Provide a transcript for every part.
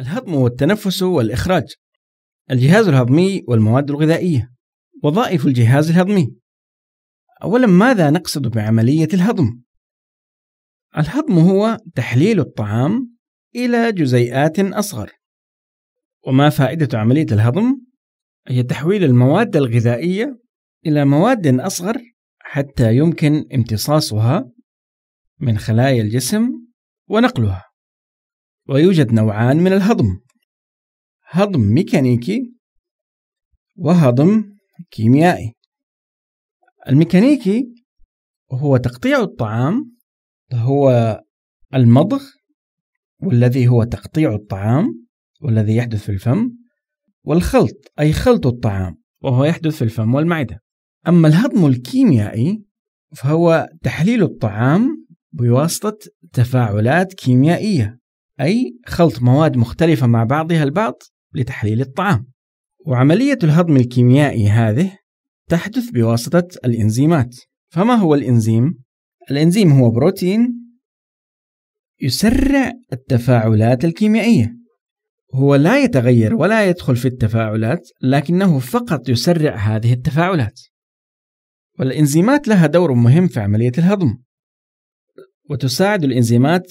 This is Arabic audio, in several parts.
الهضم والتنفس والإخراج الجهاز الهضمي والمواد الغذائية وظائف الجهاز الهضمي أولا ماذا نقصد بعملية الهضم؟ الهضم هو تحليل الطعام إلى جزيئات أصغر وما فائدة عملية الهضم؟ هي تحويل المواد الغذائية إلى مواد أصغر حتى يمكن امتصاصها من خلايا الجسم ونقلها ويوجد نوعان من الهضم هضم ميكانيكي وهضم كيميائي الميكانيكي هو تقطيع الطعام هو المضغ والذي هو تقطيع الطعام والذي يحدث في الفم والخلط أي خلط الطعام وهو يحدث في الفم والمعدة أما الهضم الكيميائي فهو تحليل الطعام بواسطة تفاعلات كيميائية أي خلط مواد مختلفة مع بعضها البعض لتحليل الطعام وعملية الهضم الكيميائي هذه تحدث بواسطة الإنزيمات فما هو الإنزيم؟ الإنزيم هو بروتين يسرع التفاعلات الكيميائية هو لا يتغير ولا يدخل في التفاعلات لكنه فقط يسرع هذه التفاعلات والإنزيمات لها دور مهم في عملية الهضم وتساعد الإنزيمات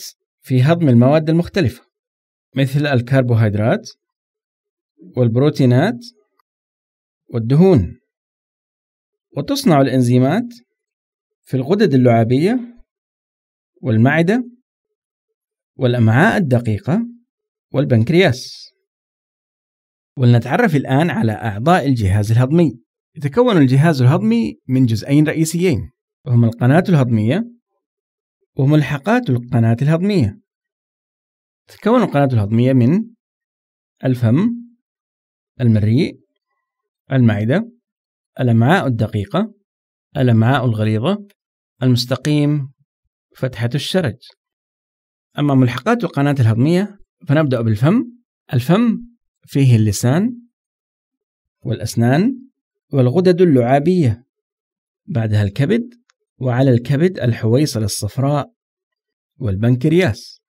في هضم المواد المختلفة مثل الكربوهيدرات والبروتينات والدهون وتصنع الإنزيمات في الغدد اللعابية والمعدة والأمعاء الدقيقة والبنكرياس ولنتعرف الآن على أعضاء الجهاز الهضمي يتكون الجهاز الهضمي من جزئين رئيسيين وهما القناة الهضمية وملحقات القناة الهضمية تتكون القناة الهضمية من الفم المريء المعدة الأمعاء الدقيقة الأمعاء الغليظة المستقيم فتحة الشرج أما ملحقات القناة الهضمية فنبدأ بالفم الفم فيه اللسان والأسنان والغدد اللعابية بعدها الكبد وعلى الكبد الحويصل الصفراء والبنكرياس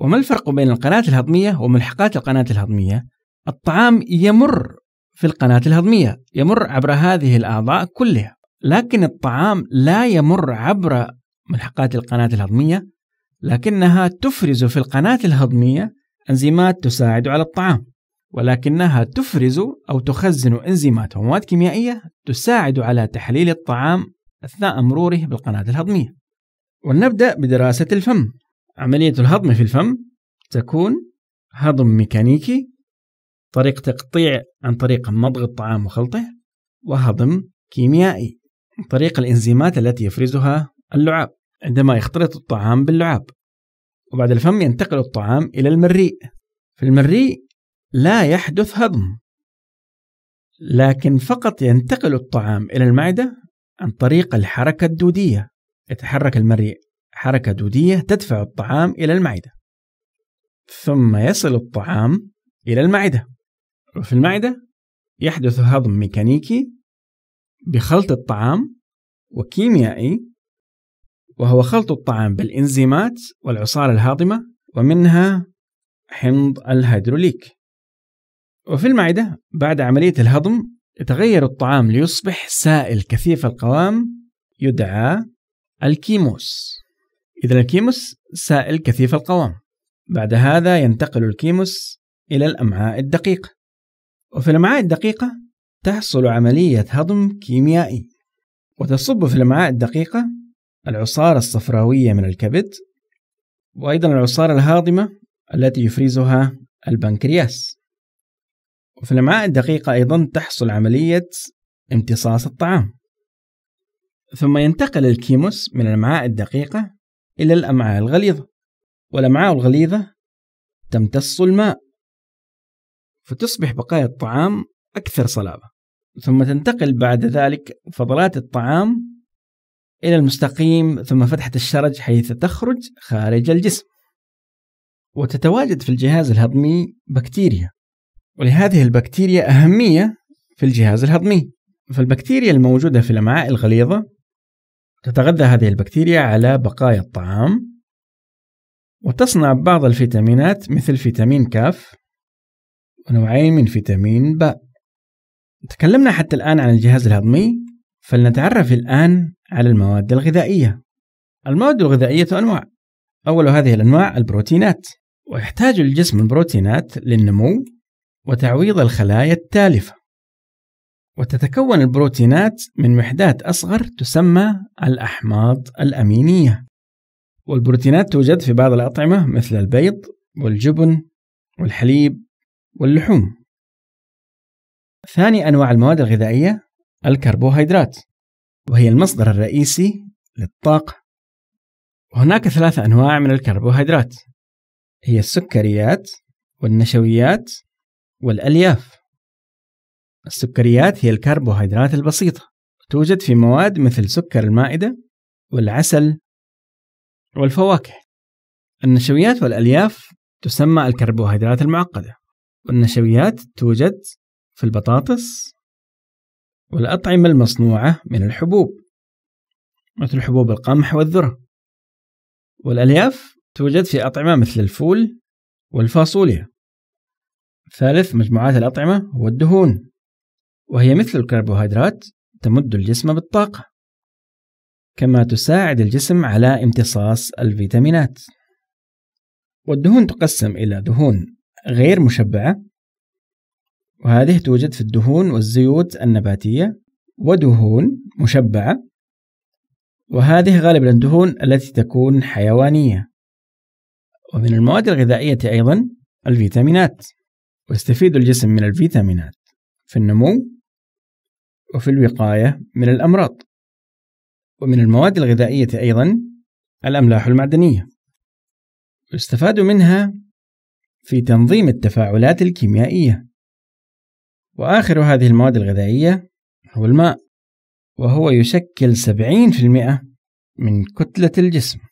وما الفرق بين القناة الهضمية وملحقات القناة الهضمية؟ الطعام يمر في القناة الهضمية يمر عبر هذه الأعضاء كلها لكن الطعام لا يمر عبر ملحقات القناة الهضمية لكنها تفرز في القناة الهضمية أنزيمات تساعد على الطعام ولكنها تفرز أو تخزن إنزيمات ومواد كيميائية تساعد على تحليل الطعام أثناء مروره بالقناة الهضمية ولنبدأ بدراسة الفم عملية الهضم في الفم تكون هضم ميكانيكي طريق تقطيع عن طريق مضغ الطعام وخلطه وهضم كيميائي عن طريق الإنزيمات التي يفرزها اللعاب عندما يختلط الطعام باللعاب وبعد الفم ينتقل الطعام إلى المريء في المريء لا يحدث هضم لكن فقط ينتقل الطعام إلى المعدة عن طريق الحركة الدودية يتحرك المريء حركة دودية تدفع الطعام إلى المعدة ثم يصل الطعام إلى المعدة وفي المعدة يحدث هضم ميكانيكي بخلط الطعام وكيميائي وهو خلط الطعام بالإنزيمات والعصارة الهاضمة ومنها حمض الهيدروليك وفي المعدة بعد عملية الهضم يتغير الطعام ليصبح سائل كثيف القوام يدعى الكيموس إذا الكيموس سائل كثيف القوام بعد هذا ينتقل الكيموس إلى الأمعاء الدقيقة وفي الأمعاء الدقيقة تحصل عملية هضم كيميائي وتصب في الأمعاء الدقيقة العصارة الصفراوية من الكبد وأيضا العصارة الهاضمة التي يفرزها البنكرياس وفي الأمعاء الدقيقة أيضا تحصل عملية امتصاص الطعام ثم ينتقل الكيموس من الأمعاء الدقيقة إلى الأمعاء الغليظة والأمعاء الغليظة تمتص الماء فتصبح بقايا الطعام أكثر صلابة ثم تنتقل بعد ذلك فضلات الطعام إلى المستقيم ثم فتحة الشرج حيث تخرج خارج الجسم وتتواجد في الجهاز الهضمي بكتيريا ولهذه البكتيريا أهمية في الجهاز الهضمي فالبكتيريا الموجودة في الأمعاء الغليظة تتغذى هذه البكتيريا على بقايا الطعام وتصنع بعض الفيتامينات مثل فيتامين كاف ونوعين من فيتامين باء تكلمنا حتى الآن عن الجهاز الهضمي فلنتعرف الآن على المواد الغذائية المواد الغذائية أنواع أول هذه الأنواع البروتينات ويحتاج الجسم البروتينات للنمو وتعويض الخلايا التالفة وتتكون البروتينات من وحدات أصغر تسمى الأحماض الأمينية والبروتينات توجد في بعض الأطعمة مثل البيض والجبن والحليب واللحوم ثاني أنواع المواد الغذائية الكربوهيدرات وهي المصدر الرئيسي للطاقة وهناك ثلاثة أنواع من الكربوهيدرات هي السكريات والنشويات والألياف السكريات هي الكربوهيدرات البسيطة توجد في مواد مثل سكر المائدة والعسل والفواكه النشويات والألياف تسمى الكربوهيدرات المعقدة والنشويات توجد في البطاطس والأطعمة المصنوعة من الحبوب مثل حبوب القمح والذرة والألياف توجد في أطعمة مثل الفول والفاصوليا ثالث مجموعات الأطعمة والدهون وهي مثل الكربوهيدرات تمد الجسم بالطاقة كما تساعد الجسم على امتصاص الفيتامينات والدهون تقسم إلى دهون غير مشبعة وهذه توجد في الدهون والزيوت النباتية ودهون مشبعة وهذه غالبا الدهون التي تكون حيوانية ومن المواد الغذائية أيضا الفيتامينات ويستفيد الجسم من الفيتامينات في النمو وفي الوقاية من الأمراض ومن المواد الغذائية أيضا الأملاح المعدنية يستفاد منها في تنظيم التفاعلات الكيميائية وآخر هذه المواد الغذائية هو الماء وهو يشكل 70% من كتلة الجسم